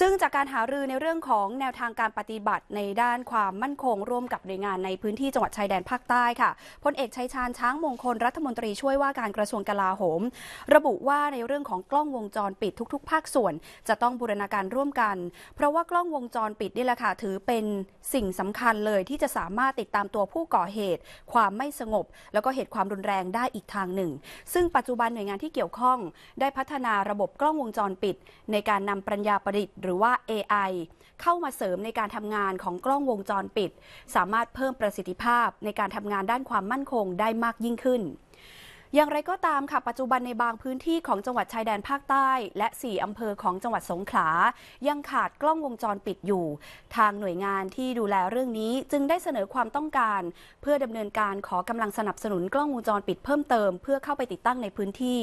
ซึ่งจากการหารือในเรื่องของแนวทางการปฏิบัติในด้านความมั่นคง ร่วมกับหน่วยงานในพื้นที่จังหวัดชายแดนภาคใต้ค่ะ พลเอกชัยชาญช้างมงคลรัฐมนตรีช่วยว่าการกระทรวงกลาโหม ระบุว่าในเรื่องของกล้องวงจรปิดทุก ๆ ภาคส่วน จะต้องบูรณาการร่วมกัน เพราะว่ากล้องวงจรปิดนี่แหละค่ะถือเป็นสิ่งสำคัญเลยที่จะสามารถติดตามตัวผู้ก่อเหตุ ความไม่สงบ แล้วก็เหตุความรุนแรงได้อีกทางหนึ่ง ซึ่งปัจจุบันหน่วยงานที่เกี่ยวข้องได้พัฒนาระบบกล้องวงจรปิด ในการนำปัญญาประดิษฐ์หรือว่า AI เข้ามาเสริมในการทำงานของกล้องวงจรปิด สามารถเพิ่มประสิทธิภาพในการทำงานด้านความมั่นคงได้มากยิ่งขึ้น อย่างไรก็ตามค่ะปัจจุบันในบางพื้นที่ของจังหวัดชายแดนภาคใต้ และ 4 อำเภอของจังหวัดสงขลายังขาดกล้องวงจรปิดอยู่ ทางหน่วยงานที่ดูแลเรื่องนี้จึงได้เสนอความต้องการ เพื่อดำเนินการขอกำลังสนับสนุนกล้องวงจรปิด เพิ่มเติมเพื่อเข้าไปติดตั้งในพื้นที่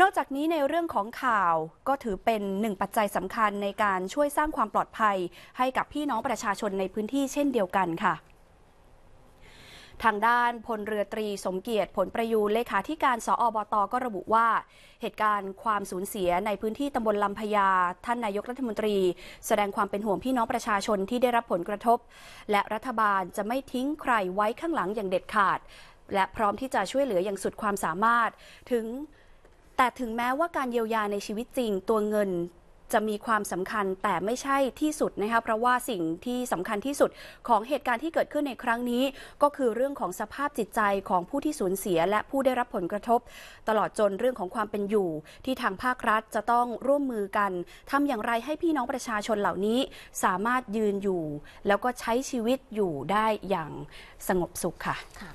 นอกจากนี้ในเรื่องของข่าวก็ถือเป็นหนึ่งปัจจัยสำคัญในการช่วยสร้างความปลอดภัยให้กับพี่น้องประชาชนในพื้นที่เช่นเดียวกันค่ะ ทางด้าน พลเรือตรี สมเกียรติผลประยูนเลขาธิการสออบตก็ระบุว่า เหตุการณ์ความสูญเสียในพื้นที่ตำบลลำพญาท่านนายกรัฐมนตรีแสดงความเป็นห่วงพี่น้องประชาชนที่ได้รับผลกระทบ และรัฐบาลจะไม่ทิ้งใครไว้ข้างหลังอย่างเด็ดขาด และพร้อมที่จะช่วยเหลืออย่างสุดความสามารถ ถึงแต่ถึงแม้ว่าการเยียวยาในชีวิตจริงตัวเงินจะมีความสำคัญแต่ไม่ใช่ที่สุดนะคะเพราะว่าสิ่งที่สำคัญที่สุด ของเหตุการณ์ที่เกิดขึ้นในครั้งนี้ ก็คือเรื่องของสภาพจิตใจของผู้ที่สูญเสียและผู้ได้รับผลกระทบ ตลอดจนเรื่องของความเป็นอยู่ที่ทางภาครัฐจะต้องร่วมมือกัน ทำอย่างไรให้พี่น้องประชาชนเหล่านี้สามารถยืนอยู่ แล้วก็ใช้ชีวิตอยู่ได้อย่างสงบสุขค่ะ